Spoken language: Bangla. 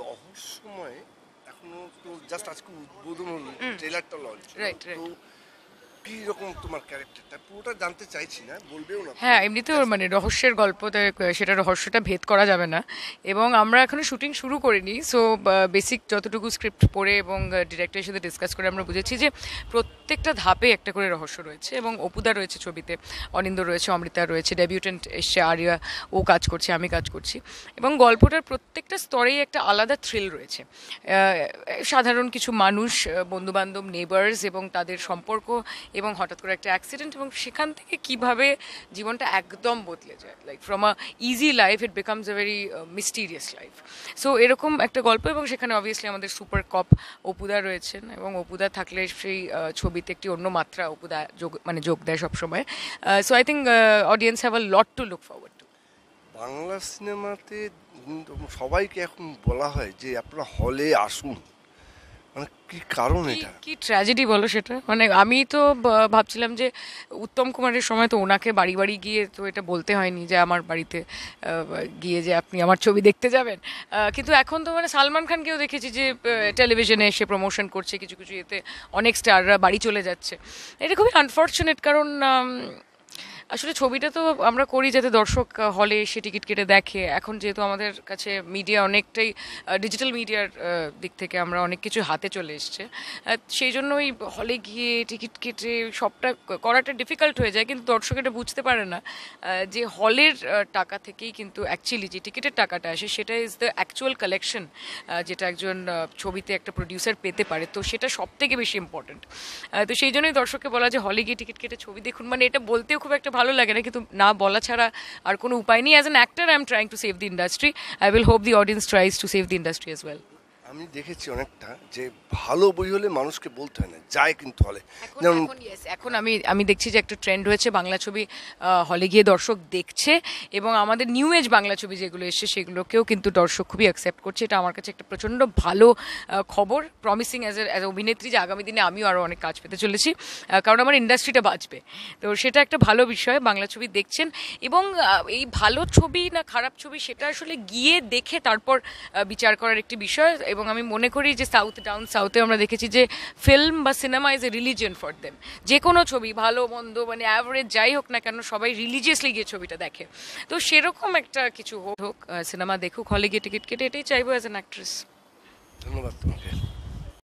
রহস্যময় এখনো তো জাস্ট আজকে উদ্বোধন হলো ট্রেলারটা লঞ্চ তো হ্যাঁ এমনিতে ওর মানে রহস্যের গল্পতে সেটা রহস্যটা ভেদ করা যাবে না এবং আমরা এখনো শুটিং শুরু করিনি সো বেসিক যতটুকু স্ক্রিপ্ট পড়ে এবং ডিরেক্টরের সাথে ডিসকাস করে আমরা বুঝেছি যে প্রত্যেকটা ধাপে একটা করে রহস্য রয়েছে এবং অপুদা রয়েছে ছবিতে অনিন্দ রয়েছে অমৃতা রয়েছে ডেবিউটেন্ট এসছে আরিয়া ও কাজ করছে আমি কাজ করছি এবং গল্পটার প্রত্যেকটা স্তরেই একটা আলাদা থ্রিল রয়েছে সাধারণ কিছু মানুষ বন্ধুবান্ধব নেবার্স এবং তাদের সম্পর্ক এবং হঠাৎ করে একটা অ্যাক্সিডেন্ট এবং সেখান থেকে কিভাবে জীবনটা একদম বদলে যায় like from a easy life it becomes a very mysterious life so এরকম একটা গল্প এবং সেখানে অবভিয়াসলি আমাদের সুপার কপ অপুদা রয়েছেন এবং অপুদা থাকলে সেই uh, ছবিতে একটি অন্য মাত্রা অপুদা যোগ মানে যোগ দেয় সবসময় so I think audience have a lot to look forward to Bangla সিনেমাতে সবাইকে এখন বলা হয় যে আপনারা হলে আসুন মানে কি কারণ এটা কি ট্র্যাজেডি বলো সেটা মানে আমি তো ভাবছিলাম যে উত্তম কুমারের সময় তো ওনাকে বাড়ি বাড়ি গিয়ে তো এটা বলতে হয়নি যে আমার বাড়িতে গিয়ে যে আপনি আমার ছবি দেখতে যাবেন কিন্তু এখন তো মানে সালমান খানকেও দেখেছি যে টেলিভিশনে এসে প্রমোশন করছে কিছু কিছু এতে অনেক স্টাররা বাড়ি চলে যাচ্ছে এটা খুবই আনফর্চুনেট কারণ আসলে ছবিটা তো আমরা করি যাতে দর্শক হলে এসে টিকিট কেটে দেখে এখন যেহেতু আমাদের কাছে মিডিয়া অনেকটাই ডিজিটাল মিডিয়ার দিক থেকে আমরা অনেক কিছু হাতে চলে এসছে সেই জন্য ওই হলে গিয়ে টিকিট কেটে সবটা করাটা ডিফিকাল্ট হয়ে যায় কিন্তু দর্শক এটা বুঝতে পারে না যে হলের টাকা থেকেই কিন্তু অ্যাকচুয়ালি যে টিকিটের টাকাটা আসে সেটা ইজ দ্য অ্যাকচুয়াল কালেকশন যেটা একজন ছবিতে একটা প্রডিউসার পেতে পারে তো সেটা সব থেকে বেশি ইম্পর্টেন্ট তো সেই জন্যই দর্শককে বলা যে হলে গিয়ে টিকিট কেটে ছবি দেখুন মানে এটা বলতেও খুব একটা ভালো লাগে না কিন্তু না বলা ছাড়া আর কোনো উপায় নেই as an actor I am trying to save the industry I will hope the audience tries to save the industry as well আমি দেখেছি অনেকটা যে ভালো বই হলে মানুষকে বলতে হয় না যায় কিন্তু হলে যেমন এখন আমি আমি দেখছি যে একটা ট্রেন্ড হয়েছে বাংলা ছবি হলে গিয়ে দর্শক দেখছে এবং আমাদের নিউ এজ বাংলা ছবি যেগুলো এসছে সেগুলোকেও কিন্তু দর্শক খুবই অ্যাকসেপ্ট করছে এটা আমার কাছে একটা প্রচণ্ড ভালো খবর প্রমিসিং অ্যাজ অ্যাজ অভিনেত্রী যে আগামী দিনে আমিও আরও অনেক কাজ পেতে চলেছি কারণ আমার ইন্ডাস্ট্রিটা বাঁচবে তো সেটা একটা ভালো বিষয় বাংলা ছবি দেখছেন এবং এই ভালো ছবি না খারাপ ছবি সেটা আসলে গিয়ে দেখে তারপর বিচার করার একটি বিষয় এবং আমি মনে করি যে সাউথ ডাউন সাউথে আমরা দেখেছি যে ফিল্ম বা সিনেমা is a religion for them যে কোনো ছবি ভালো মন্দ মানে অ্যাভারেজ যাই হোক না কেন সবাই রিলিজিয়াসলি গিয়ে ছবিটা দেখে তো সেরকম একটা কিছু হোক হোক সিনেমা দেখুক হলে গিয়ে টিকিট কেটে এটাই চাইবো অ্যাজ অ্যান অ্যাক্ট্রেস ধন্যবাদ তোমাকে